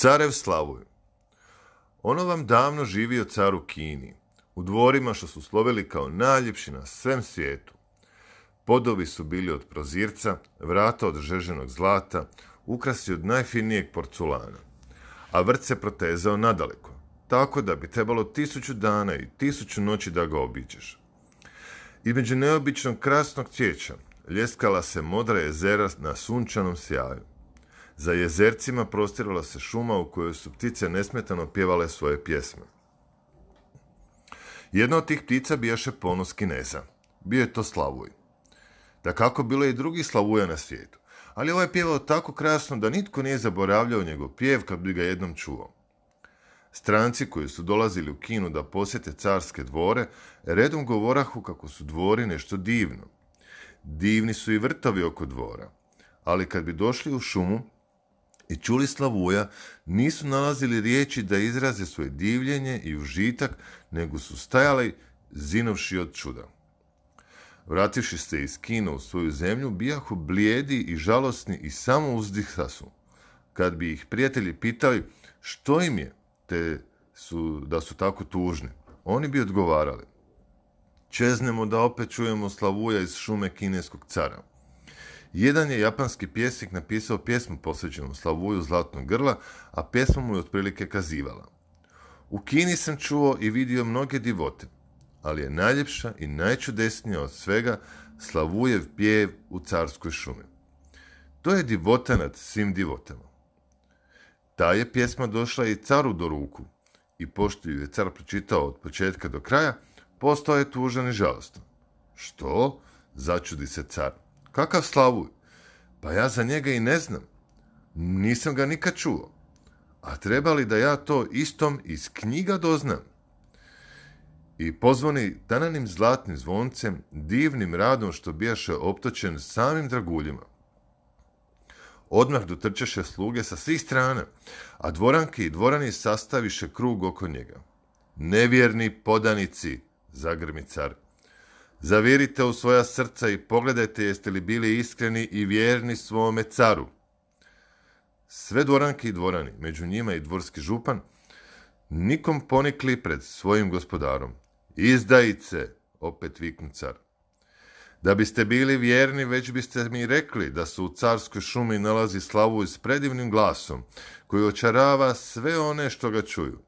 Carev slavuju. Ono vam davno živio car u Kini, u dvorima što su slovili kao najljepši na svem svijetu. Podovi su bili od prozirca, vrata od žeženog zlata, ukrasi od najfinijeg porculana. A vrt se protezao nadaleko, tako da bi trebalo tisuću dana i tisuću noći da ga obiđeš. Između neobičnog krasnog cvijeća ljeskala se modra jezera na sunčanom sjaju. Za jezercima prostirala se šuma u kojoj su ptice nesmetano pjevale svoje pjesme. Jedna od tih ptica bijaše ponos Kineza. Bio je to Slavuj. Da kako bilo i drugi Slavuja na svijetu, ali ovaj je pjevao tako krasno da nitko nije zaboravljao njegov pjev kad bi ga jednom čuo. Stranci koji su dolazili u Kinu da posjete carske dvore, redom govorahu kako su dvori nešto divno. Divni su i vrtovi oko dvora, ali kad bi došli u šumu, i čuli slavuja nisu nalazili riječi da izraze svoje divljenje i užitak, nego su stajali zinovši od čuda. Vrativši se iz Kina u svoju zemlju, bijahu blijedi i žalosni i samo uzdihsa su. Kad bi ih prijatelji pitali što im je, te su, da su tako tužni, oni bi odgovarali. Čeznemo da opet čujemo slavuja iz šume kineskog cara. Jedan je japanski pjesnik napisao pjesmu posvećenu Slavuju Zlatnog grla, a pjesma mu je otprilike kazivala. U Kini sam čuo i vidio mnoge divote, ali je najljepša i najčudesnija od svega Slavujev pjev u carskoj šumi. To je divota nad svim divotama. Ta je pjesma došla i caru do ruku i pošto ju je car pročitao od početka do kraja, postao je tužan i žalostan. Što? Začudi se car. Kakav Slavuj? Pa ja za njega i ne znam. Nisam ga nikad čuo. A treba li da ja to istom iz knjiga doznam? I pozvoni tananim zlatnim zvoncem, divnim radom što bijaše optočen samim draguljima. Odmah dotrčeše sluge sa svih strana, a dvoranki i dvorani sastaviše krug oko njega. Nevjerni podanici, zagrmi car Zavirite u svoja srca i pogledajte jeste li bili iskreni i vjerni svome caru. Sve dvoranke i dvorani, među njima i dvorski župan, nikom ponikli pred svojim gospodarom. Izdajice, opet viknu car. Da biste bili vjerni, već biste mi rekli da se u carskoj šumi nalazi slavu s predivnim glasom, koji očarava sve one što ga čuju.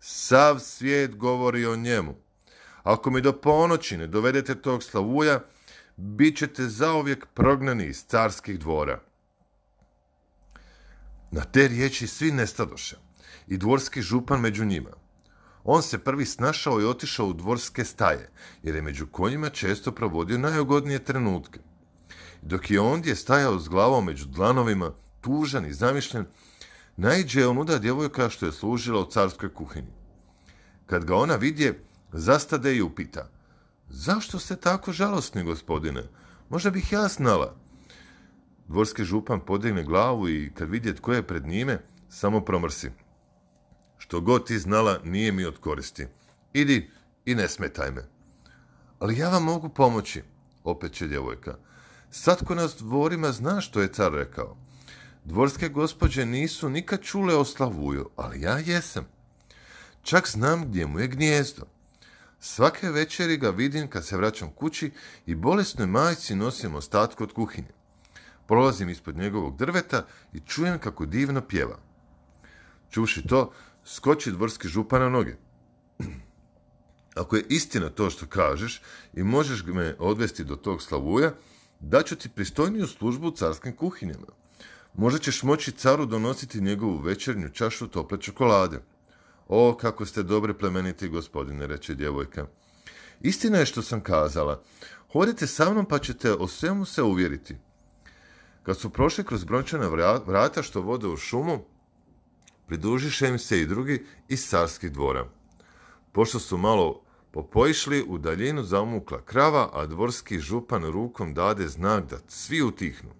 Sav svijet govori o njemu, ako mi do ponoći ne dovedete tog slavuja, bit ćete zaovijek prognani iz carskih dvora. Na te riječi svi nestadoše i dvorski župan među njima. On se prvi snašao i otišao u dvorske staje, jer je među konjima često provodio najugodnije trenutke. Dok je ondje stajao s glavom među dlanovima, tužan i zamišljen, najđe je onuda djevojka što je služila u carskoj kuhinji. Kad ga ona vidje, Zastade i upita. Zašto ste tako žalostni, gospodine? Možda bih ja znala. Dvorski župan podigne glavu i kad vidi tko je pred njime, samo promrsi. Što god ti znala, nije mi od koristi. Idi i ne smetaj me. Ali ja vam mogu pomoći, opet će djevojka. ko nas dvorima zna što je car rekao. Dvorske gospođe nisu nikad čule o Slavuju, ali ja jesam. Čak znam gdje mu je gnijezdo. Svake večeri ga vidim kad se vraćam kući i bolesnoj majci nosim ostatku od kuhinje. Prolazim ispod njegovog drveta i čujem kako divno pjeva. Čuši to, skoči dvorski župa na noge. Ako je istina to što kažeš i možeš me odvesti do tog slavuja, daću ti pristojniju službu u carskim kuhinjama. Možda ćeš moći caru donositi njegovu večernju čašu tople čokolade. O, kako ste dobri plemeniti gospodine, reče djevojka. Istina je što sam kazala. Hodite sa mnom pa ćete o svemu se uvjeriti. Kad su prošli kroz brončana vrata što vode u šumu, pridružiše im se i drugi iz carskih dvora. Pošto su malo popojišli, u daljinu zamukla krava, a dvorski župan rukom dade znak da svi utihnu.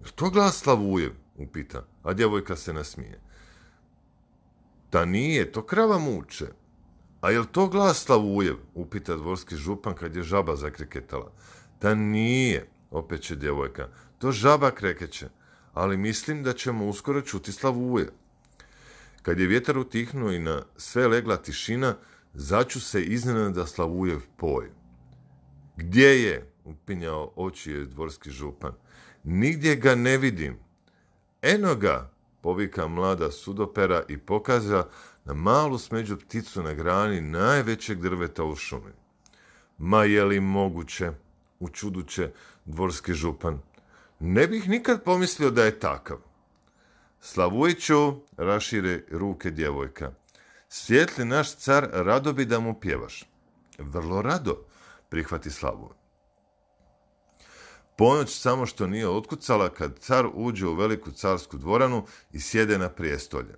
Jel to glas slavuje, upita, a djevojka se nasmije. Ta nije, to krava muče. A jel to glas Slavujev? Upita dvorski župan kad je žaba zakreketala. Ta nije, opet će djevojka. To žaba krekeće, ali mislim da ćemo uskoro čuti Slavuje. Kad je vjetar utihnuo i na sve legla tišina, začu se iznenada Slavujev poj. Gdje je? upinjao oči je dvorski župan. Nigdje ga ne vidim. Eno ga, povika mlada sudopera i pokaza na malu smeđu pticu na grani najvećeg drveta u šumi. Ma je li moguće, učuduće dvorski župan. Ne bih nikad pomislio da je takav. Slavujiću, rašire ruke djevojka. Svjetli naš car rado bi da mu pjevaš. Vrlo rado, prihvati Slavu. Ponoć samo što nije otkucala kad car uđe u veliku carsku dvoranu i sjede na prijestolje.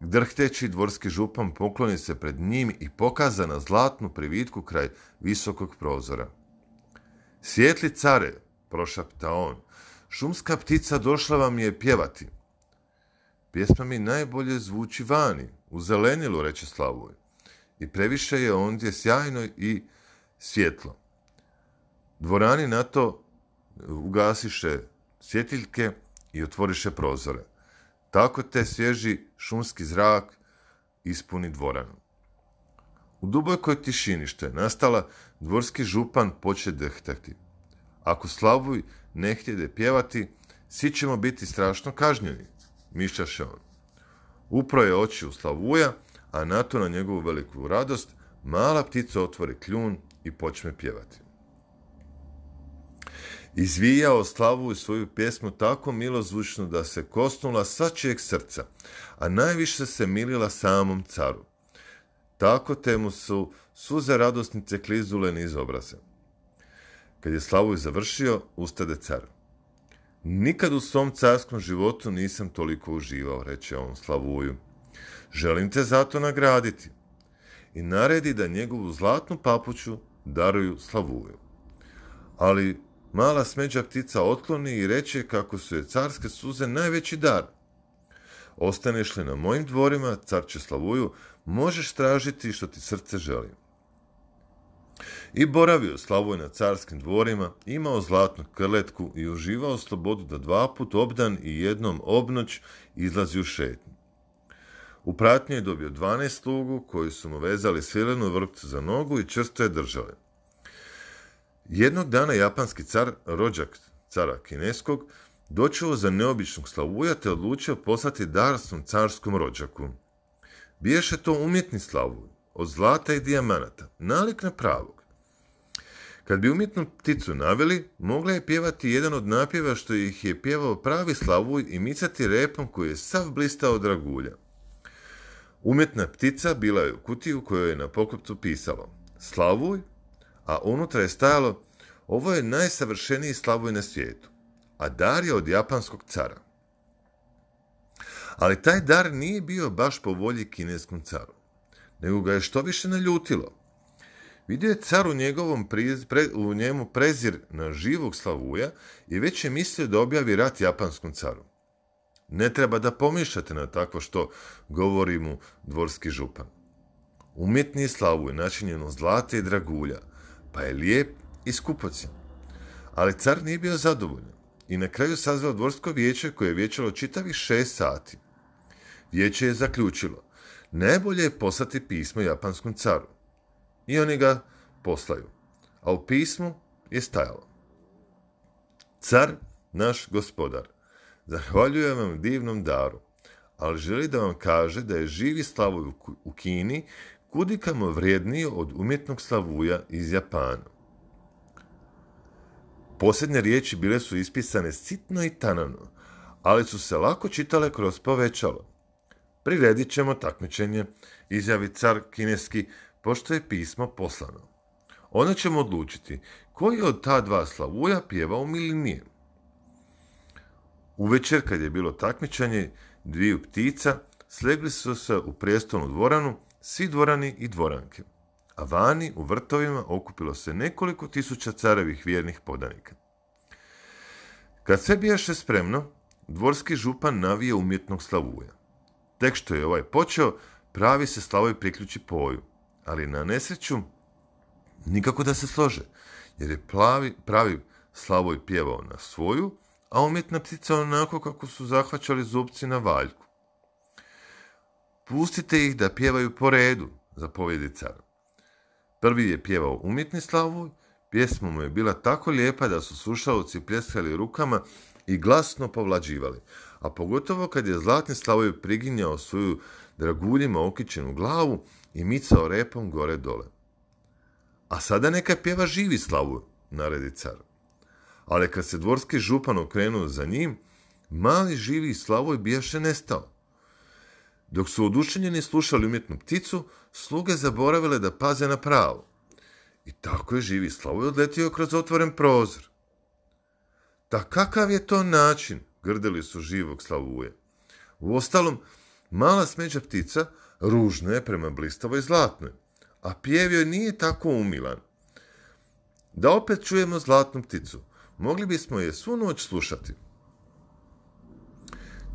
Drhteći dvorski župan pokloni se pred njim i pokaza na zlatnu privitku kraj visokog prozora. Svjetli care, prošapta on, šumska ptica došla vam je pjevati. Pjesma mi najbolje zvuči vani, u zelenilu, reče Slavoj. I previše je ondje sjajno i svjetlo. Dvorani na to ugasiše svjetiljke i otvoriše prozore. Tako te svježi šumski zrak ispuni dvoranu. U dubokoj tišini što je nastala, dvorski župan poče dehtati. Ako slavuj ne htjede pjevati, svi ćemo biti strašno kažnjeni, mišljaše on. Upro je oči u slavuja, a na na njegovu veliku radost, mala ptica otvori kljun i počne pjevati izvijao slavu i svoju pjesmu tako milozvučno da se kosnula svačijeg srca, a najviše se milila samom caru. Tako temu su suze radosnice klizule niz obraze. Kad je Slavuj završio, ustade car. Nikad u svom carskom životu nisam toliko uživao, reče on Slavuju. Želim te zato nagraditi. I naredi da njegovu zlatnu papuću daruju Slavuju. Ali mala smeđa ptica otkloni i reče kako su je carske suze najveći dar. Ostaneš li na mojim dvorima, car slavuju, možeš tražiti što ti srce želi. I boravio Slavuj na carskim dvorima, imao zlatnu krletku i uživao slobodu da dva put obdan i jednom obnoć izlazi u šetnju. U pratnju je dobio 12 slugu koji su mu vezali silenu vrpcu za nogu i črsto je držali. Jednog dana japanski car, rođak cara kineskog, dočeo za neobičnog slavuja te odlučio poslati dar carskom rođaku. Biješe to umjetni slavuj, od zlata i dijamanata, nalik na pravog. Kad bi umjetnu pticu naveli, mogla je pjevati jedan od napjeva što ih je pjevao pravi slavuj i micati repom koji je sav blistao od dragulja. Umjetna ptica bila je u kutiju kojoj je na poklopcu pisalo Slavuj, a unutra je stajalo ovo je najsavršeniji slavoj na svijetu, a dar je od japanskog cara. Ali taj dar nije bio baš po volji kineskom caru, nego ga je što više naljutilo. Vidio je car u, njegovom u njemu prezir na živog slavuja i već je mislio da objavi rat japanskom caru. Ne treba da pomišljate na takvo što govori mu dvorski župan. Umjetni slavuj načinjen od zlata i dragulja – pa je lijep i skupocin. Ali car nije bio zadovoljan i na kraju sazvao dvorsko vijeće koje je vječalo čitavih šest sati. Vijeće je zaključilo, najbolje je poslati pismo japanskom caru. I oni ga poslaju, a u pismu je stajalo. Car, naš gospodar, zahvaljujem vam divnom daru, ali želi da vam kaže da je živi slavoj u Kini kudikamo vrijedniji od umjetnog slavuja iz Japana. Posljednje riječi bile su ispisane sitno i tanano, ali su se lako čitale kroz povećalo. Priredit ćemo takmičenje, izjavi car kineski, pošto je pismo poslano. Onda ćemo odlučiti koji od ta dva slavuja pjeva u nije. Uvečer kad je bilo takmičenje, dviju ptica slegli su se u prijestolnu dvoranu svi dvorani i dvoranke, a vani u vrtovima okupilo se nekoliko tisuća carevih vjernih podanika. Kad sve bijaše spremno, dvorski župan navije umjetnog slavuja. Tek što je ovaj počeo, pravi se slavoj priključi poju, ali na nesreću nikako da se slože, jer je plavi, pravi slavoj pjevao na svoju, a umjetna ptica onako kako su zahvaćali zubci na valjku. Pustite ih da pjevaju po redu, zapovjedi car. Prvi je pjevao umjetni slavoj, pjesma mu je bila tako lijepa da su slušalci pljeskali rukama i glasno povlađivali, a pogotovo kad je zlatni slavoj priginjao svoju draguljima okićenu glavu i micao repom gore dole. A sada neka pjeva živi slavu, naredi car. Ali kad se dvorski župan okrenuo za njim, mali živi slavoj bijaše nestao. Dok su odučenjeni slušali umjetnu pticu, sluge zaboravile da paze na pravo. I tako je živi Slavoj odletio kroz otvoren prozor. Da kakav je to način, grdili su živog Slavuje. Uostalom, mala smeđa ptica ružna je prema blistavoj zlatnoj, a pjevio nije tako umilan. Da opet čujemo zlatnu pticu, mogli bismo je svu noć slušati.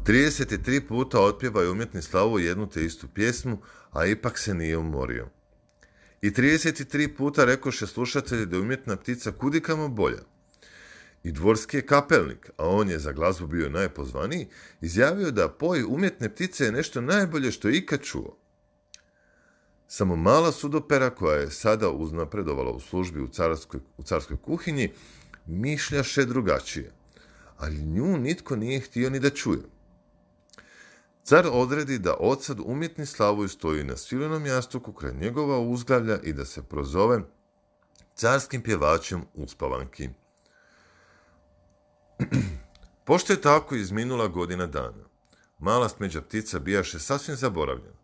33 puta otpjeva je umjetni slavu jednu te istu pjesmu, a ipak se nije umorio. I 33 puta rekoše slušatelji da je umjetna ptica kudikamo bolja. I dvorski je kapelnik, a on je za glazbu bio najpozvaniji, izjavio da poj umjetne ptice je nešto najbolje što je ikad čuo. Samo mala sudopera koja je sada uznapredovala u službi u carskoj, u carskoj kuhinji, mišljaše drugačije, ali nju nitko nije htio ni da čuje. Car odredi da odsad umjetni Slavoj stoji na svilenom jastuku kraj njegova uzglavlja i da se prozove carskim pjevačem uspavanki. Pošto je tako izminula godina dana, mala smeđa ptica bijaše sasvim zaboravljena.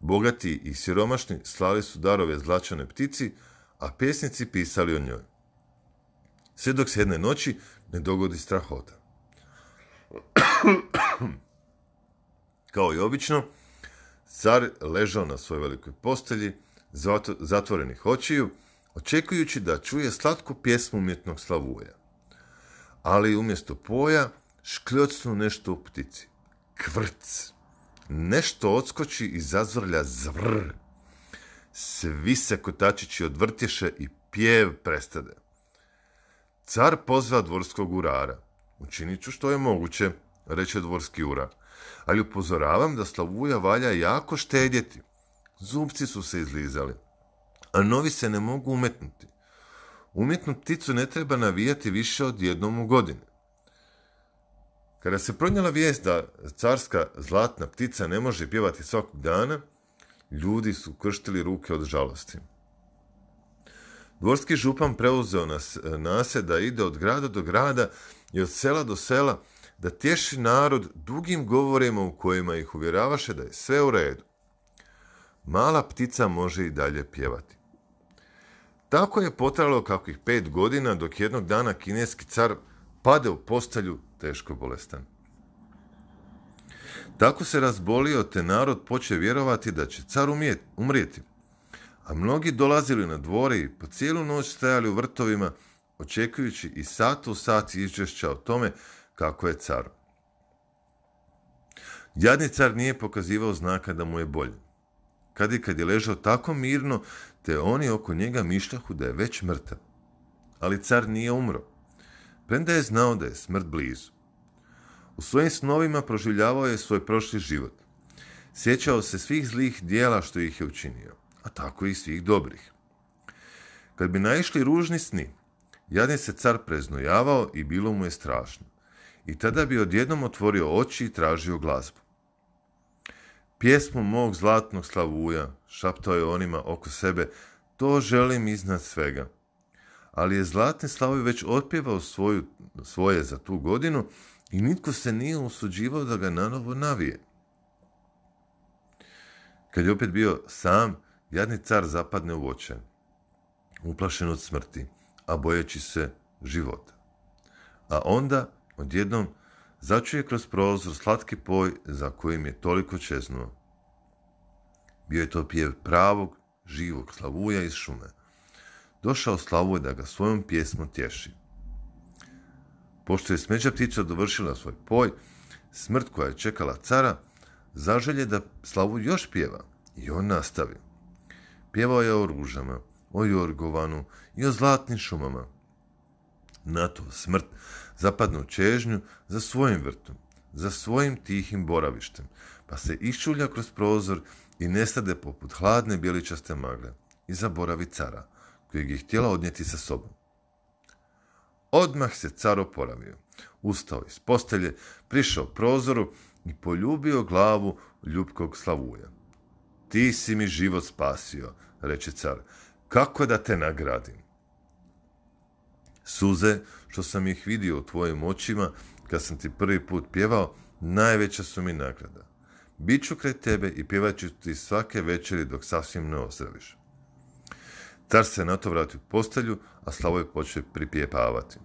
Bogati i siromašni slali su darove zlačane ptici, a pjesnici pisali o njoj. Sve dok se jedne noći ne dogodi strahota. Kao i obično, car ležao na svojoj velikoj postelji, zatvorenih očiju, očekujući da čuje slatku pjesmu umjetnog slavuja. Ali umjesto poja, škljocnu nešto u ptici. Kvrc! Nešto odskoči i zazvrlja zvr! Svi se kotačići odvrtješe i pjev prestade. Car pozva dvorskog urara. Učinit ću što je moguće, reče dvorski ura. Ali upozoravam da slavuja valja jako štedjeti. Zupci su se izlizali. A novi se ne mogu umetnuti. Umjetnu pticu ne treba navijati više od jednom u godini. Kada se pronjela vijest da carska zlatna ptica ne može pjevati svakog dana, ljudi su krštili ruke od žalosti. Dvorski župan preuzeo nas e, nase da ide od grada do grada i od sela do sela da tješi narod dugim govorima u kojima ih uvjeravaše da je sve u redu. Mala ptica može i dalje pjevati. Tako je potralo kakvih pet godina dok jednog dana kineski car pade u postelju teško bolestan. Tako se razbolio te narod poče vjerovati da će car umrijeti. A mnogi dolazili na dvore i po cijelu noć stajali u vrtovima očekujući i sat u sat izvješća o tome kako je caro? Jadni car nije pokazivao znaka da mu je bolje. Kad i kad je ležao tako mirno, te oni oko njega mišljahu da je već mrtav. Ali car nije umro. Premda je znao da je smrt blizu. U svojim snovima proživljavao je svoj prošli život. Sjećao se svih zlih dijela što ih je učinio, a tako i svih dobrih. Kad bi naišli ružni sni, jadni se car preznojavao i bilo mu je strašno i tada bi odjednom otvorio oči i tražio glazbu. Pjesmu mog zlatnog slavuja, šaptao je onima oko sebe, to želim iznad svega. Ali je zlatni slavuj već otpjevao svoje za tu godinu i nitko se nije usuđivao da ga nanovo navije. Kad je opet bio sam, jadni car zapadne u oče, uplašen od smrti, a bojeći se života. A onda Odjednom začuje kroz prozor slatki poj za kojim je toliko čeznuo. Bio je to pjev pravog, živog slavuja iz šume. Došao slavuj da ga svojom pjesmom tješi. Pošto je smeđa ptica dovršila svoj poj, smrt koja je čekala cara, zaželje da slavu još pjeva i on nastavi. Pjevao je o ružama, o Jorgovanu i o zlatnim šumama. Na to smrt zapadnu čežnju za svojim vrtom, za svojim tihim boravištem, pa se iščulja kroz prozor i nestade poput hladne bjeličaste magle i zaboravi cara, kojeg je htjela odnijeti sa sobom. Odmah se car oporavio. Ustao iz postelje, prišao prozoru i poljubio glavu ljubkog slavuja. Ti si mi život spasio, reče car. Kako da te nagradim? Suze što sam ih vidio u tvojim očima kad sam ti prvi put pjevao, najveća su mi nagrada. Biću kraj tebe i pjevat ću ti svake večeri dok sasvim ne ozdraviš. Car se na to vrati u postelju, a Slavoj počne pripjepavati.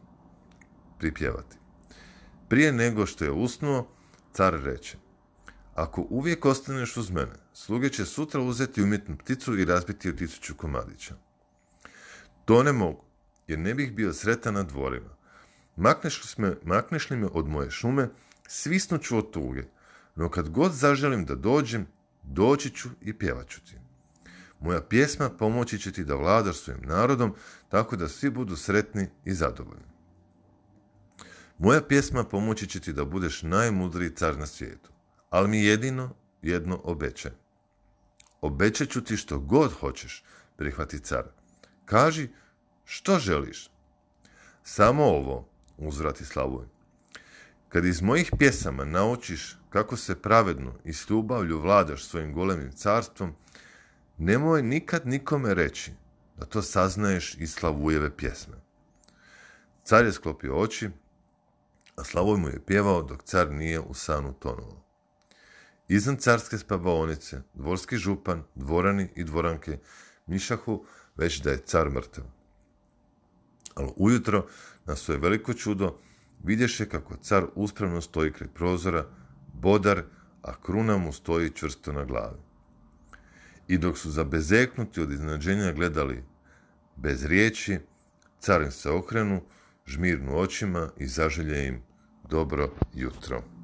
Pripjevati. Prije nego što je usnuo, car reče. Ako uvijek ostaneš uz mene, sluge će sutra uzeti umjetnu pticu i razbiti u tisuću komadića. To ne mogu, jer ne bih bio sretan na dvorima. Makneš li, me, od moje šume, svisnuću ću od tuge, no kad god zaželim da dođem, doći ću i pjevaću ti. Moja pjesma pomoći će ti da vladaš svojim narodom tako da svi budu sretni i zadovoljni. Moja pjesma pomoći će ti da budeš najmudriji car na svijetu, ali mi jedino jedno obećaj. Obećat ću ti što god hoćeš, prihvati car. Kaži što želiš? Samo ovo, uzvrati Slavoj. Kad iz mojih pjesama naučiš kako se pravedno i s ljubavlju vladaš svojim golemim carstvom, nemoj nikad nikome reći da to saznaješ iz Slavujeve pjesme. Car je sklopio oči, a Slavoj mu je pjevao dok car nije u sanu tonuo. Izan carske spavaonice, dvorski župan, dvorani i dvoranke mišahu već da je car mrtav ali ujutro, na svoje veliko čudo, vidješe kako car uspravno stoji kraj prozora, bodar, a kruna mu stoji čvrsto na glavi. I dok su zabezeknuti od iznenađenja gledali bez riječi, car im se okrenu, žmirnu očima i zaželje im dobro jutro.